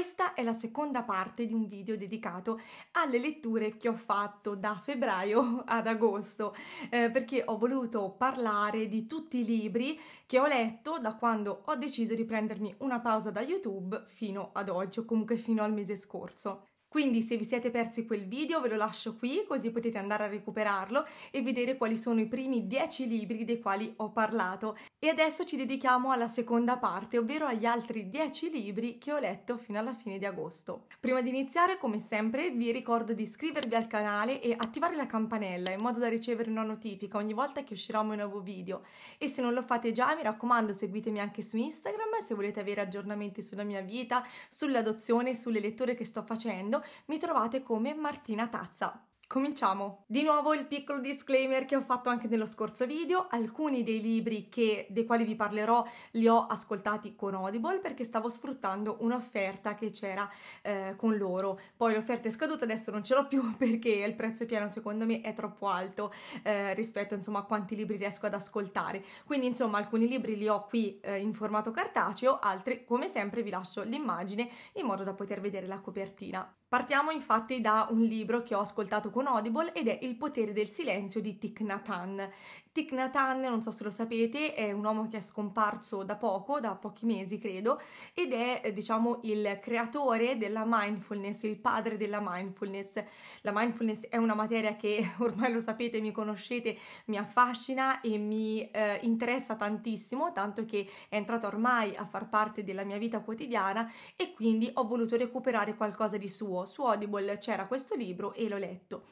Questa è la seconda parte di un video dedicato alle letture che ho fatto da febbraio ad agosto, eh, perché ho voluto parlare di tutti i libri che ho letto da quando ho deciso di prendermi una pausa da YouTube fino ad oggi o comunque fino al mese scorso. Quindi se vi siete persi quel video ve lo lascio qui così potete andare a recuperarlo e vedere quali sono i primi 10 libri dei quali ho parlato. E adesso ci dedichiamo alla seconda parte, ovvero agli altri 10 libri che ho letto fino alla fine di agosto. Prima di iniziare, come sempre, vi ricordo di iscrivervi al canale e attivare la campanella in modo da ricevere una notifica ogni volta che uscirà un mio nuovo video. E se non lo fate già, mi raccomando, seguitemi anche su Instagram se volete avere aggiornamenti sulla mia vita, sull'adozione, sulle letture che sto facendo mi trovate come Martina Tazza. Cominciamo! Di nuovo il piccolo disclaimer che ho fatto anche nello scorso video, alcuni dei libri che, dei quali vi parlerò li ho ascoltati con Audible perché stavo sfruttando un'offerta che c'era eh, con loro, poi l'offerta è scaduta, adesso non ce l'ho più perché il prezzo pieno secondo me è troppo alto eh, rispetto insomma a quanti libri riesco ad ascoltare, quindi insomma alcuni libri li ho qui eh, in formato cartaceo, altri come sempre vi lascio l'immagine in modo da poter vedere la copertina. Partiamo infatti da un libro che ho ascoltato con Audible ed è Il potere del silenzio di Thich Nhat Hanh, Thich Nhat Hanh, non so se lo sapete, è un uomo che è scomparso da poco, da pochi mesi credo, ed è eh, diciamo il creatore della mindfulness, il padre della mindfulness. La mindfulness è una materia che ormai lo sapete, mi conoscete, mi affascina e mi eh, interessa tantissimo, tanto che è entrata ormai a far parte della mia vita quotidiana e quindi ho voluto recuperare qualcosa di suo. Su Audible c'era questo libro e l'ho letto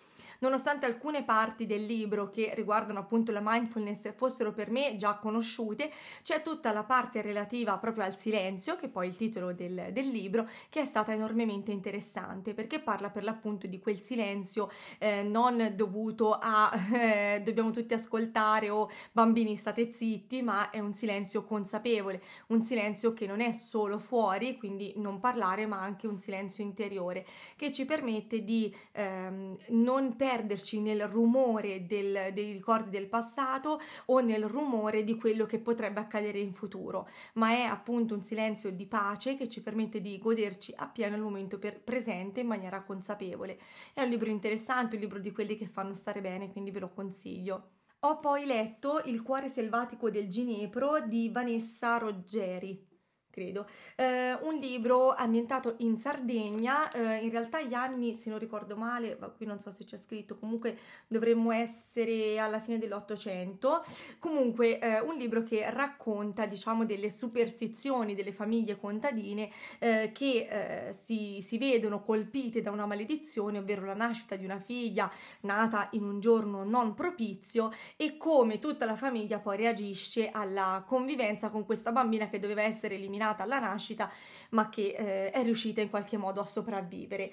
nonostante alcune parti del libro che riguardano appunto la mindfulness fossero per me già conosciute, c'è tutta la parte relativa proprio al silenzio, che è poi il titolo del, del libro, che è stata enormemente interessante perché parla per l'appunto di quel silenzio eh, non dovuto a eh, dobbiamo tutti ascoltare o bambini state zitti, ma è un silenzio consapevole, un silenzio che non è solo fuori, quindi non parlare, ma anche un silenzio interiore che ci permette di ehm, non perdere perderci nel rumore del, dei ricordi del passato o nel rumore di quello che potrebbe accadere in futuro, ma è appunto un silenzio di pace che ci permette di goderci appieno il momento presente in maniera consapevole. È un libro interessante, un libro di quelli che fanno stare bene, quindi ve lo consiglio. Ho poi letto Il cuore selvatico del Ginepro di Vanessa Roggeri credo, eh, un libro ambientato in Sardegna, eh, in realtà gli anni, se non ricordo male, ma qui non so se c'è scritto, comunque dovremmo essere alla fine dell'Ottocento, comunque eh, un libro che racconta, diciamo, delle superstizioni delle famiglie contadine eh, che eh, si, si vedono colpite da una maledizione, ovvero la nascita di una figlia nata in un giorno non propizio e come tutta la famiglia poi reagisce alla convivenza con questa bambina che doveva essere eliminata nata alla nascita ma che eh, è riuscita in qualche modo a sopravvivere.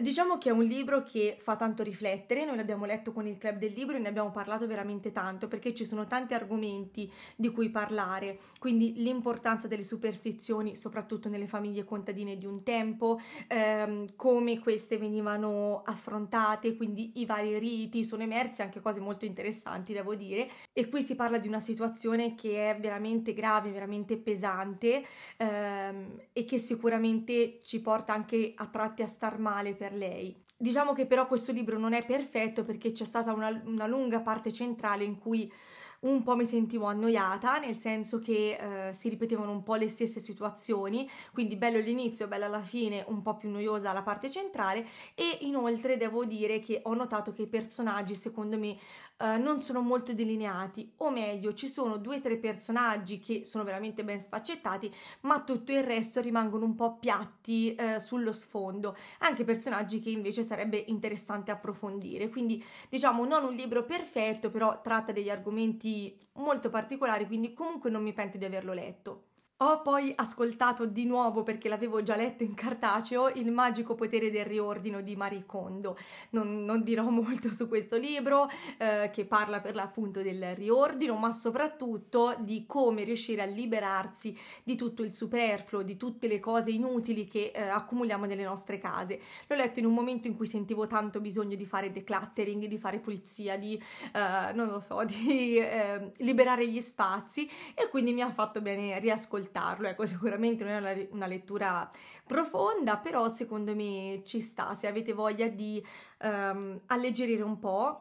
Diciamo che è un libro che fa tanto riflettere, noi l'abbiamo letto con il club del libro e ne abbiamo parlato veramente tanto perché ci sono tanti argomenti di cui parlare, quindi l'importanza delle superstizioni soprattutto nelle famiglie contadine di un tempo, ehm, come queste venivano affrontate, quindi i vari riti, sono emerse anche cose molto interessanti devo dire e qui si parla di una situazione che è veramente grave, veramente pesante ehm, e che sicuramente ci porta anche a tratti a star male per per lei. Diciamo che però questo libro non è perfetto perché c'è stata una, una lunga parte centrale in cui un po' mi sentivo annoiata, nel senso che eh, si ripetevano un po' le stesse situazioni, quindi bello l'inizio, bella la fine, un po' più noiosa la parte centrale e inoltre devo dire che ho notato che i personaggi secondo me eh, non sono molto delineati, o meglio, ci sono due o tre personaggi che sono veramente ben sfaccettati, ma tutto il resto rimangono un po' piatti eh, sullo sfondo, anche personaggi che invece sarebbe interessante approfondire. Quindi, diciamo, non un libro perfetto, però tratta degli argomenti molto particolari, quindi comunque non mi pento di averlo letto. Ho poi ascoltato di nuovo, perché l'avevo già letto in cartaceo, Il magico potere del riordino di Marie Kondo. Non, non dirò molto su questo libro, eh, che parla per l'appunto del riordino, ma soprattutto di come riuscire a liberarsi di tutto il superfluo, di tutte le cose inutili che eh, accumuliamo nelle nostre case. L'ho letto in un momento in cui sentivo tanto bisogno di fare decluttering, di fare pulizia, di, eh, non lo so, di ehm, liberare gli spazi e quindi mi ha fatto bene riascoltare ascoltarlo. Ecco, sicuramente non è una, lettura profonda, però secondo me ci sta. Se avete voglia di um, alleggerire un po'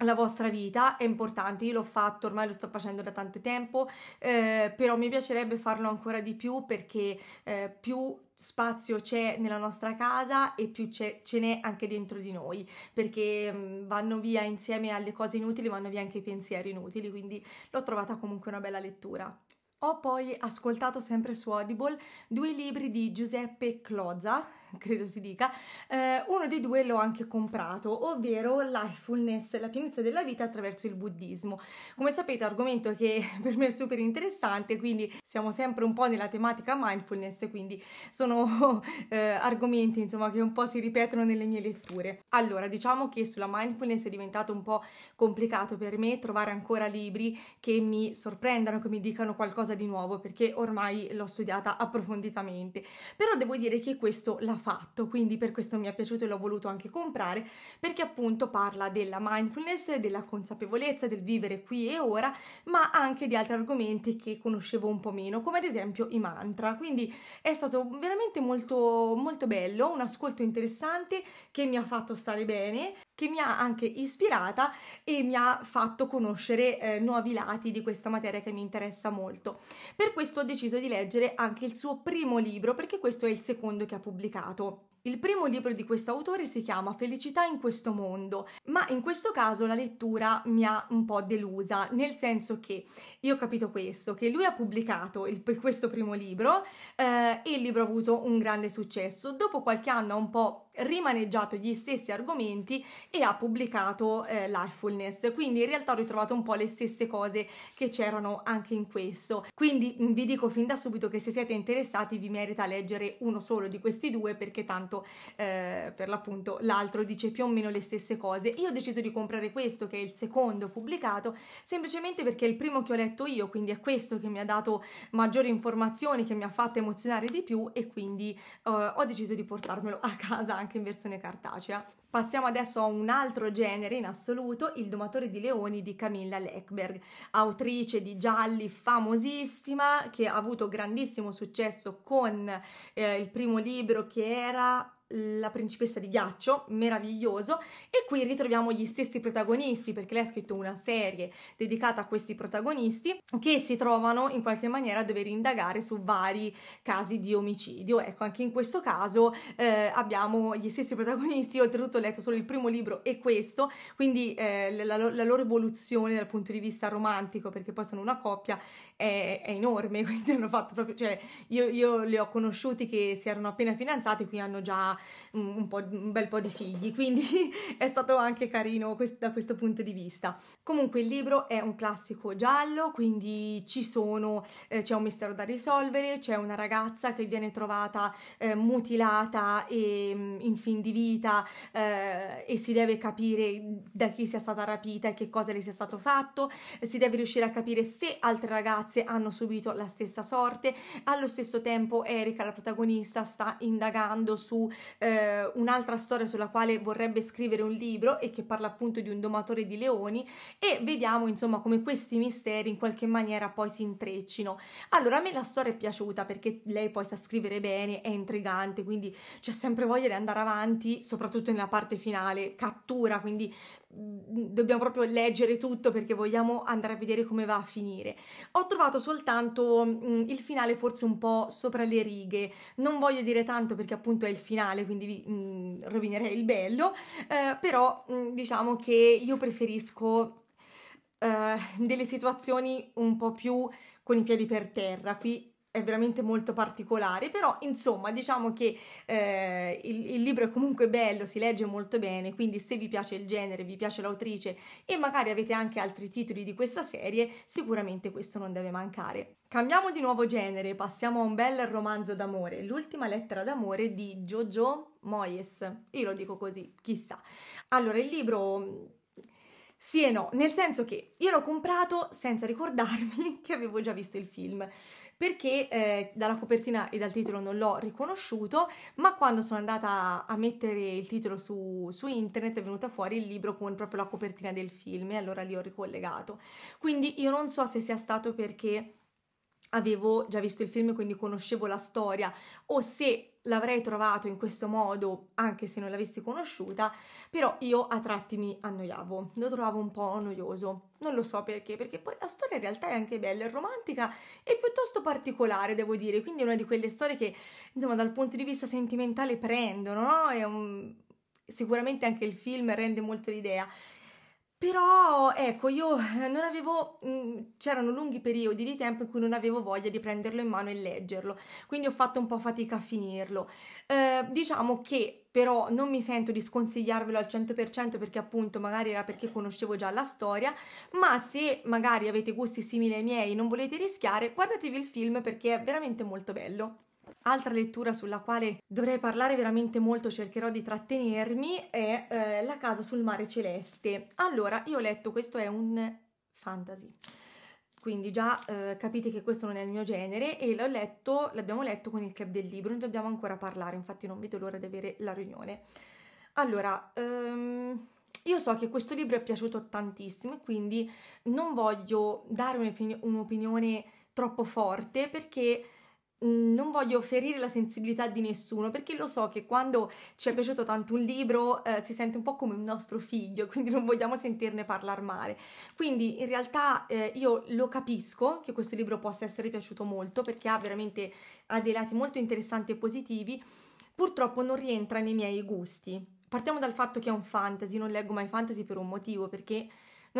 la vostra vita è importante, io l'ho fatto, ormai lo sto facendo da tanto tempo, eh, però mi piacerebbe farlo ancora di più perché eh, più spazio c'è nella nostra casa e più ce n'è anche dentro di noi, perché mh, mm, vanno via insieme alle cose inutili, vanno via anche i pensieri inutili, quindi l'ho trovata comunque una bella lettura. Ho poi ascoltato sempre su Audible due libri di Giuseppe Cloza credo si dica, eh, uno dei due l'ho anche comprato, ovvero Lifefulness, la pienezza della vita attraverso il buddismo. Come sapete, argomento che per me è super interessante, quindi siamo sempre un po' nella tematica mindfulness, quindi sono eh, argomenti insomma che un po' si ripetono nelle mie letture. Allora, diciamo che sulla mindfulness è diventato un po' complicato per me trovare ancora libri che mi sorprendano, che mi dicano qualcosa di nuovo, perché ormai l'ho studiata approfonditamente. Però devo dire che questo l'ha fatto, quindi per questo mi è piaciuto e l'ho voluto anche comprare, perché appunto parla della mindfulness, della consapevolezza, del vivere qui e ora, ma anche di altri argomenti che conoscevo un po' meno, come ad esempio i mantra. Quindi è stato veramente molto molto bello, un ascolto interessante che mi ha fatto stare bene che mi ha anche ispirata e mi ha fatto conoscere eh, nuovi lati di questa materia che mi interessa molto. Per questo ho deciso di leggere anche il suo primo libro, perché questo è il secondo che ha pubblicato. Il primo libro di questo autore si chiama Felicità in questo mondo, ma in questo caso la lettura mi ha un po' delusa, nel senso che io ho capito questo, che lui ha pubblicato il, questo primo libro eh, e il libro ha avuto un grande successo, dopo qualche anno ha un po' rimaneggiato gli stessi argomenti e ha pubblicato eh, Lifefulness, quindi in realtà ho ritrovato un po' le stesse cose che c'erano anche in questo. Quindi mm, vi dico fin da subito che se siete interessati vi merita leggere uno solo di questi due perché tanto eh, per l'appunto l'altro dice più o meno le stesse cose. Io ho deciso di comprare questo che è il secondo pubblicato semplicemente perché è il primo che ho letto io, quindi è questo che mi ha dato maggiori informazioni, che mi ha fatto emozionare di più e quindi eh, ho deciso di portarmelo a casa anche in versione cartacea. Passiamo adesso a un altro genere in assoluto, Il domatore di leoni di Camilla Leckberg, autrice di gialli famosissima che ha avuto grandissimo successo con eh, il primo libro che era la principessa di ghiaccio, meraviglioso, e qui ritroviamo gli stessi protagonisti, perché lei ha scritto una serie dedicata a questi protagonisti che si trovano in qualche maniera a dover indagare su vari casi di omicidio. Ecco, anche in questo caso eh, abbiamo gli stessi protagonisti, oltretutto ho letto solo il primo libro e questo, quindi eh, la, la, loro evoluzione dal punto di vista romantico, perché poi sono una coppia, è, è enorme, quindi hanno fatto proprio, cioè io, io li ho conosciuti che si erano appena fidanzati, qui hanno già ha un, un, bel po' di figli, quindi è stato anche carino quest da questo punto di vista. Comunque il libro è un classico giallo, quindi ci sono, eh, c'è un mistero da risolvere, c'è una ragazza che viene trovata eh, mutilata e mm, in fin di vita eh, e si deve capire da chi sia stata rapita e che cosa le sia stato fatto, si deve riuscire a capire se altre ragazze hanno subito la stessa sorte, allo stesso tempo Erika, la protagonista, sta indagando su eh, un'altra storia sulla quale vorrebbe scrivere un libro e che parla appunto di un domatore di leoni e vediamo insomma come questi misteri in qualche maniera poi si intreccino. Allora a me la storia è piaciuta perché lei poi sa scrivere bene, è intrigante, quindi c'è sempre voglia di andare avanti, soprattutto nella parte finale, cattura, quindi mm, dobbiamo proprio leggere tutto perché vogliamo andare a vedere come va a finire. Ho trovato soltanto mh, mm, il finale forse un po' sopra le righe, non voglio dire tanto perché appunto è il finale male, quindi vi, mh, mm, rovinerei il bello, eh, però mh, mm, diciamo che io preferisco eh, delle situazioni un po' più con i piedi per terra, qui è veramente molto particolare, però insomma diciamo che eh, il, il, libro è comunque bello, si legge molto bene, quindi se vi piace il genere, vi piace l'autrice e magari avete anche altri titoli di questa serie, sicuramente questo non deve mancare. Cambiamo di nuovo genere, passiamo a un bel romanzo d'amore, l'ultima lettera d'amore di Jojo Moyes. Io lo dico così, chissà. Allora, il libro mm, sì e no, nel senso che io l'ho comprato senza ricordarmi che avevo già visto il film, perché eh, dalla copertina e dal titolo non l'ho riconosciuto, ma quando sono andata a mettere il titolo su, su, internet è venuta fuori il libro con proprio la copertina del film e allora li ho ricollegato. Quindi io non so se sia stato perché avevo già visto il film, quindi conoscevo la storia, o se l'avrei trovato in questo modo, anche se non l'avessi conosciuta, però io a tratti mi annoiavo, lo trovavo un po' noioso. Non lo so perché, perché poi la storia in realtà è anche bella, è romantica e piuttosto particolare, devo dire, quindi è una di quelle storie che, insomma, dal punto di vista sentimentale prendono, no? È un... Sicuramente anche il film rende molto l'idea, però ecco, io eh, non avevo, mm, c'erano lunghi periodi di tempo in cui non avevo voglia di prenderlo in mano e leggerlo, quindi ho fatto un po' fatica a finirlo. Eh, diciamo che però non mi sento di sconsigliarvelo al 100% perché appunto magari era perché conoscevo già la storia, ma se magari avete gusti simili ai miei e non volete rischiare, guardatevi il film perché è veramente molto bello. Altra lettura sulla quale dovrei parlare veramente molto, cercherò di trattenermi, è eh, La casa sul mare celeste. Allora, io ho letto, questo è un fantasy. Quindi già eh, capite che questo non è il mio genere e l'ho letto, l'abbiamo letto con il club del libro, ne dobbiamo ancora parlare, infatti non vedo l'ora di avere la riunione. Allora, um, io so che questo libro è piaciuto tantissimo e quindi non voglio dare un'opinione troppo forte perché non voglio ferire la sensibilità di nessuno perché lo so che quando ci è piaciuto tanto un libro eh, si sente un po' come un nostro figlio, quindi non vogliamo sentirne parlare male. Quindi in realtà eh, io lo capisco che questo libro possa essere piaciuto molto perché ha veramente ha dei lati molto interessanti e positivi, purtroppo non rientra nei miei gusti. Partiamo dal fatto che è un fantasy, non leggo mai fantasy per un motivo perché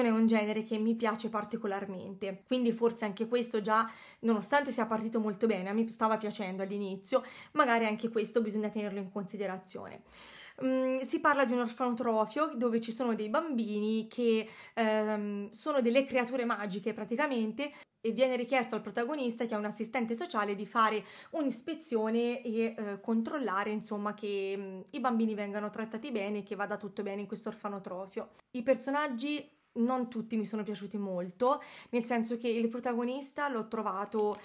non è un genere che mi piace particolarmente. Quindi forse anche questo già, nonostante sia partito molto bene, mi stava piacendo all'inizio, magari anche questo bisogna tenerlo in considerazione. Mm, si parla di un orfanotrofio dove ci sono dei bambini che ehm, sono delle creature magiche praticamente e viene richiesto al protagonista che è un assistente sociale di fare un'ispezione e eh, controllare insomma che mh, mm, i bambini vengano trattati bene e che vada tutto bene in questo orfanotrofio. I personaggi non tutti mi sono piaciuti molto, nel senso che il protagonista l'ho trovato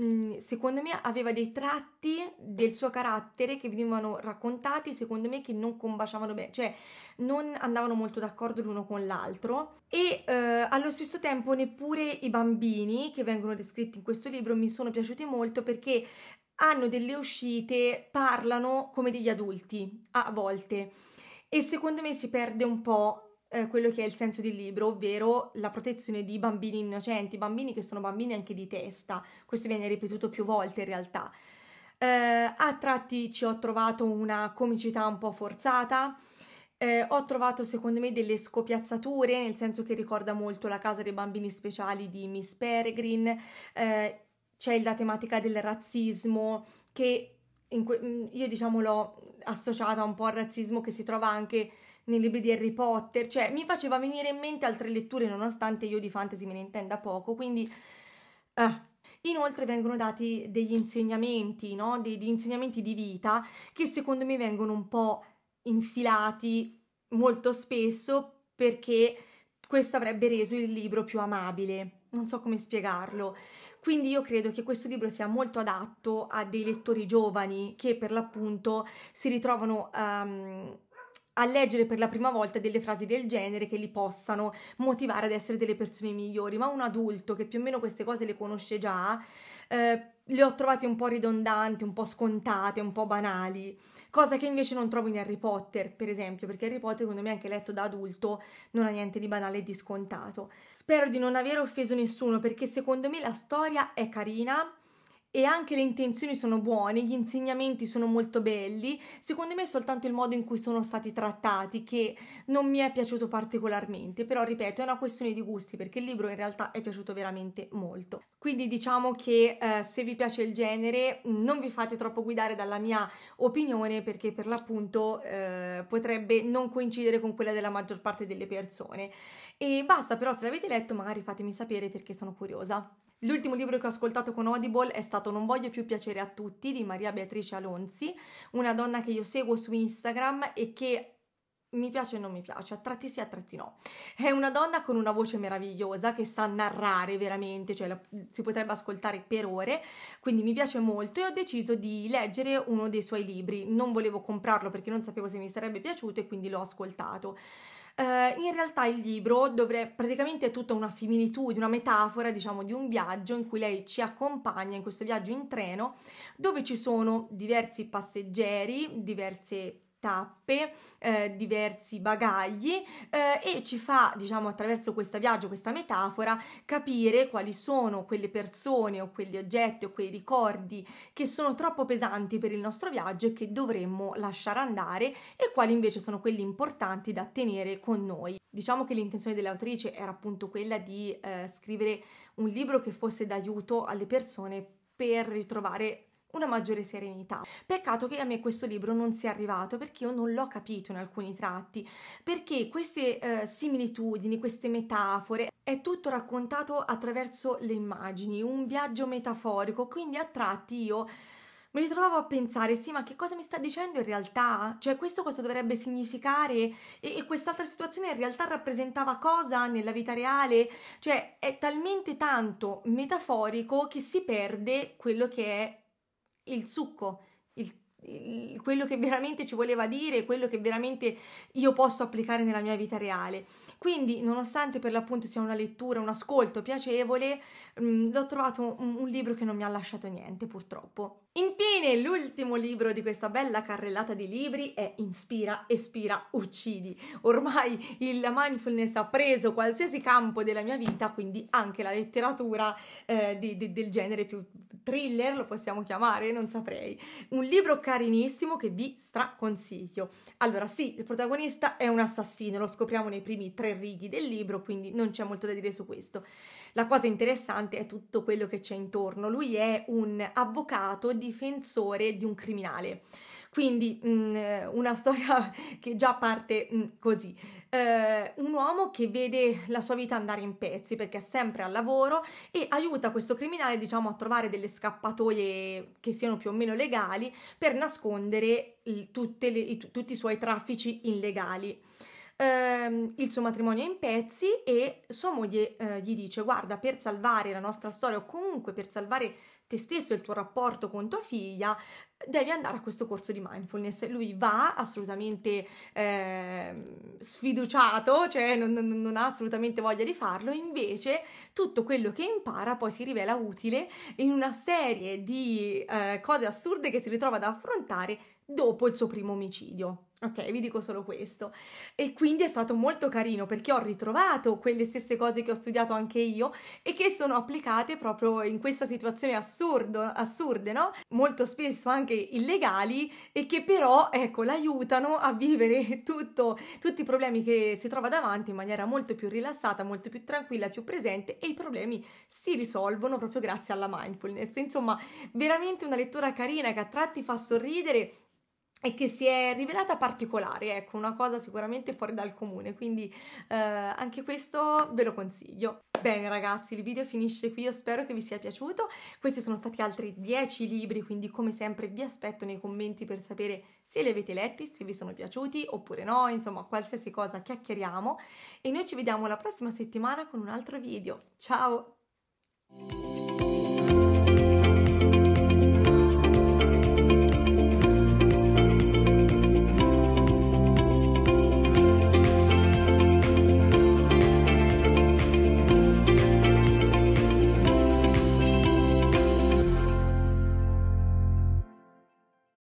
mm, secondo me aveva dei tratti del suo carattere che venivano raccontati secondo me che non combaciavano bene cioè non andavano molto d'accordo l'uno con l'altro e eh, allo stesso tempo neppure i bambini che vengono descritti in questo libro mi sono piaciuti molto perché hanno delle uscite parlano come degli adulti a volte e secondo me si perde un po' eh, quello che è il senso del libro, ovvero la protezione di bambini innocenti, bambini che sono bambini anche di testa. Questo viene ripetuto più volte in realtà. Eh, a tratti ci ho trovato una comicità un po' forzata. Eh, ho trovato secondo me delle scopiazzature, nel senso che ricorda molto la casa dei bambini speciali di Miss Peregrine, eh, c'è la tematica del razzismo che que- mm, io diciamo l'ho associata un po' al razzismo che si trova anche nei libri di Harry Potter, cioè mi faceva venire in mente altre letture nonostante io di fantasy me ne intenda poco, quindi... Eh. Inoltre vengono dati degli insegnamenti, no? degli insegnamenti di vita che secondo me vengono un po' infilati molto spesso perché questo avrebbe reso il libro più amabile. Non so come spiegarlo. Quindi io credo che questo libro sia molto adatto a dei lettori giovani che per l'appunto si ritrovano um, a leggere per la prima volta delle frasi del genere che li possano motivare ad essere delle persone migliori, ma un adulto che più o meno queste cose le conosce già, eh, le ho trovate un po' ridondanti, un po' scontate, un po' banali, cosa che invece non trovo in Harry Potter, per esempio, perché Harry Potter, secondo me, anche letto da adulto, non ha niente di banale e di scontato. Spero di non aver offeso nessuno, perché secondo me la storia è carina, e anche le intenzioni sono buone, gli insegnamenti sono molto belli, secondo me è soltanto il modo in cui sono stati trattati che non mi è piaciuto particolarmente, però ripeto è una questione di gusti perché il libro in realtà è piaciuto veramente molto. Quindi diciamo che eh, se vi piace il genere non vi fate troppo guidare dalla mia opinione perché per l'appunto eh, potrebbe non coincidere con quella della maggior parte delle persone. E basta però se l'avete letto magari fatemi sapere perché sono curiosa. L'ultimo libro che ho ascoltato con Audible è stato Non voglio più piacere a tutti di Maria Beatrice Alonzi, una donna che io seguo su Instagram e che mi piace e non mi piace, a tratti sì, a tratti no. È una donna con una voce meravigliosa che sa narrare veramente, cioè la, si potrebbe ascoltare per ore, quindi mi piace molto e ho deciso di leggere uno dei suoi libri. Non volevo comprarlo perché non sapevo se mi sarebbe piaciuto e quindi l'ho ascoltato eh, in realtà il libro dovrebbe praticamente è tutta una similitudine, una metafora, diciamo, di un viaggio in cui lei ci accompagna in questo viaggio in treno, dove ci sono diversi passeggeri, diverse tappe, eh, diversi bagagli eh, e ci fa, diciamo, attraverso questo viaggio, questa metafora, capire quali sono quelle persone o quegli oggetti o quei ricordi che sono troppo pesanti per il nostro viaggio e che dovremmo lasciare andare e quali invece sono quelli importanti da tenere con noi. Diciamo che l'intenzione dell'autrice era appunto quella di eh, scrivere un libro che fosse d'aiuto alle persone per ritrovare una maggiore serenità. Peccato che a me questo libro non sia arrivato perché io non l'ho capito in alcuni tratti, perché queste eh, similitudini, queste metafore, è tutto raccontato attraverso le immagini, un viaggio metaforico, quindi a tratti io mi ritrovavo a pensare, sì, ma che cosa mi sta dicendo in realtà? Cioè, questo cosa dovrebbe significare? E, e quest'altra situazione in realtà rappresentava cosa nella vita reale? Cioè, è talmente tanto metaforico che si perde quello che è il succo, il, il, quello che veramente ci voleva dire, quello che veramente io posso applicare nella mia vita reale. Quindi, nonostante per l'appunto sia una lettura, un ascolto piacevole, mh, mm, l'ho trovato un, un libro che non mi ha lasciato niente, purtroppo. Infine, l'ultimo libro di questa bella carrellata di libri è Inspira, Espira, Uccidi. Ormai il mindfulness ha preso qualsiasi campo della mia vita, quindi anche la letteratura eh, di, di, del genere più thriller, lo possiamo chiamare, non saprei. Un libro carinissimo che vi straconsiglio. Allora, sì, il protagonista è un assassino, lo scopriamo nei primi tre righi del libro, quindi non c'è molto da dire su questo. La cosa interessante è tutto quello che c'è intorno. Lui è un avvocato difensore di un criminale. Quindi mh, mm, una storia che già parte mh, mm, così eh, un uomo che vede la sua vita andare in pezzi perché è sempre al lavoro e aiuta questo criminale diciamo a trovare delle scappatoie che siano più o meno legali per nascondere il, le, i, tutti i suoi traffici illegali. Eh, il suo matrimonio è in pezzi e sua moglie eh, gli dice guarda per salvare la nostra storia o comunque per salvare te stesso e il tuo rapporto con tua figlia devi andare a questo corso di mindfulness. Lui va assolutamente eh, sfiduciato, cioè non, non, non, ha assolutamente voglia di farlo, invece tutto quello che impara poi si rivela utile in una serie di eh, cose assurde che si ritrova ad affrontare dopo il suo primo omicidio. Ok, vi dico solo questo. E quindi è stato molto carino perché ho ritrovato quelle stesse cose che ho studiato anche io e che sono applicate proprio in questa situazione assurdo, assurde, no? Molto spesso anche illegali e che però, ecco, l'aiutano a vivere tutto, tutti i problemi che si trova davanti in maniera molto più rilassata, molto più tranquilla, più presente e i problemi si risolvono proprio grazie alla mindfulness. Insomma, veramente una lettura carina che a tratti fa sorridere e che si è rivelata particolare, ecco, una cosa sicuramente fuori dal comune, quindi eh, anche questo ve lo consiglio. Bene ragazzi, il video finisce qui, io spero che vi sia piaciuto, questi sono stati altri 10 libri, quindi come sempre vi aspetto nei commenti per sapere se li avete letti, se vi sono piaciuti oppure no, insomma qualsiasi cosa chiacchieriamo e noi ci vediamo la prossima settimana con un altro video, ciao!